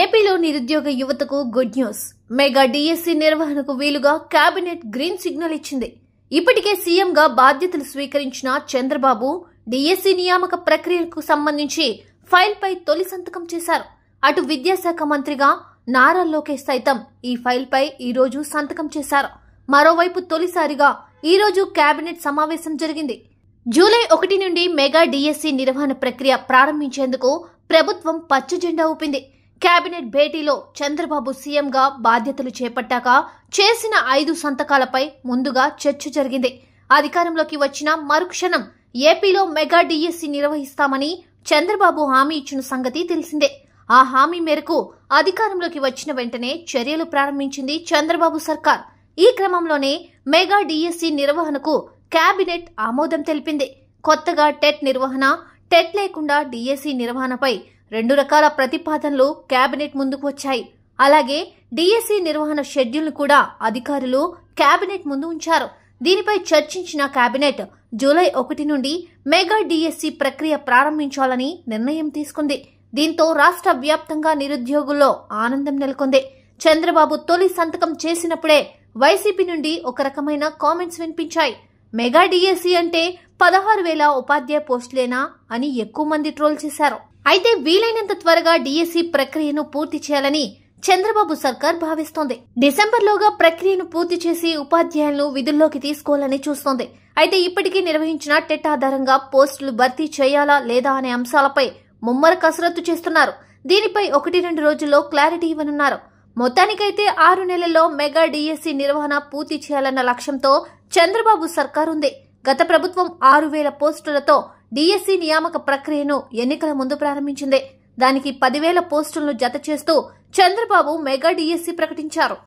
ఏపీలో నిరుద్యోగ యువతకు గుడ్ న్యూస్ మెగా డిఎస్సీ నిర్వహణకు వీలుగా కేబినెట్ గ్రీన్ సిగ్నల్ ఇచ్చింది ఇప్పటికే సీఎంగా బాధ్యతలు స్వీకరించిన చంద్రబాబు డిఎస్సీ నియామక ప్రక్రియకు సంబంధించి ఫైల్పై తొలి సంతకం చేశారు అటు విద్యాశాఖ మంత్రిగా నారా లోకేష్ సైతం ఈ ఫైల్పై ఈరోజు సంతకం చేశారు మరోవైపు తొలిసారిగా ఈరోజు కేబినెట్ సమావేశం జరిగింది జూలై ఒకటి నుండి మెగా డిఎస్సీ నిర్వహణ ప్రక్రియ ప్రారంభించేందుకు ప్రభుత్వం పచ్చజెండా ఊపింది కేబినెట్ భేటీలో చంద్రబాబు సీఎంగా బాధ్యతలు చేపట్టాక చేసిన ఐదు సంతకాలపై ముందుగా చర్చ జరిగింది అధికారంలోకి వచ్చిన మరుక్షణం ఏపీలో మెగా డీఎస్సీ నిర్వహిస్తామని చంద్రబాబు హామీ ఇచ్చిన సంగతి తెలిసిందే ఆ హామీ మేరకు అధికారంలోకి వచ్చిన వెంటనే చర్యలు ప్రారంభించింది చంద్రబాబు సర్కార్ ఈ క్రమంలోనే మెగా డీఎస్సీ నిర్వహణకు కేబినెట్ ఆమోదం తెలిపింది కొత్తగా టెట్ నిర్వహణ టెట్ లేకుండా డిఎస్సీ నిర్వహణపై రెండు రకాల ప్రతిపాదనలు కేబినెట్ ముందుకు వచ్చాయి అలాగే డిఎస్సి నిర్వహణ షెడ్యూల్ను కూడా అధికారులు కేబినెట్ ముందు ఉంచారు దీనిపై చర్చించిన కేబినెట్ జూలై ఒకటి నుండి మెగా డిఎస్సి ప్రక్రియ ప్రారంభించాలని నిర్ణయం తీసుకుంది దీంతో రాష్ట్ర వ్యాప్తంగా నిరుద్యోగుల్లో ఆనందం నెలకొంది చంద్రబాబు తొలి సంతకం చేసినప్పుడే వైసీపీ నుండి ఒక రకమైన కామెంట్స్ వినిపించాయి మెగా డిఎస్సి అంటే పదహారు వేల ఉపాధ్యాయ పోస్టులేనా అని ఎక్కువ మంది ట్రోల్ చేశారు అయితే వీలైనంత త్వరగా డీఎస్సీ ప్రక్రియను పూర్తి చేయాలని చంద్రబాబు సర్కార్ భావిస్తోంది డిసెంబర్లోగా ప్రక్రియను పూర్తి చేసి ఉపాధ్యాయులను విధుల్లోకి తీసుకోవాలని చూస్తోంది అయితే ఇప్పటికీ నిర్వహించిన టెట్ ఆధారంగా పోస్టులు భర్తీ చేయాలా లేదా అనే అంశాలపై ముమ్మర కసరత్తు చేస్తున్నారు దీనిపై ఒకటి రెండు రోజుల్లో క్లారిటీ ఇవ్వనున్నారు మొత్తానికైతే ఆరు నెలల్లో మెగా డీఎస్సీ నిర్వహణ పూర్తి చేయాలన్న లక్ష్యంతో చంద్రబాబు సర్కార్ ఉంది గత ప్రభుత్వం ఆరు వేల పోస్టులతో డీఎస్సీ నియామక ప్రక్రియను ఎన్నికల ముందు ప్రారంభించింది దానికి పదివేల పోస్టులను జత చేస్తూ చంద్రబాబు మెగా డీఎస్సీ ప్రకటించారు